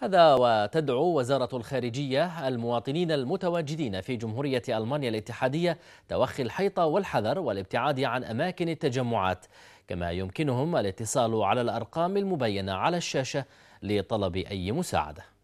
هذا وتدعو وزارة الخارجية المواطنين المتواجدين في جمهورية ألمانيا الاتحادية توخي الحيطة والحذر والابتعاد عن أماكن التجمعات كما يمكنهم الاتصال على الأرقام المبينة على الشاشة لطلب أي مساعدة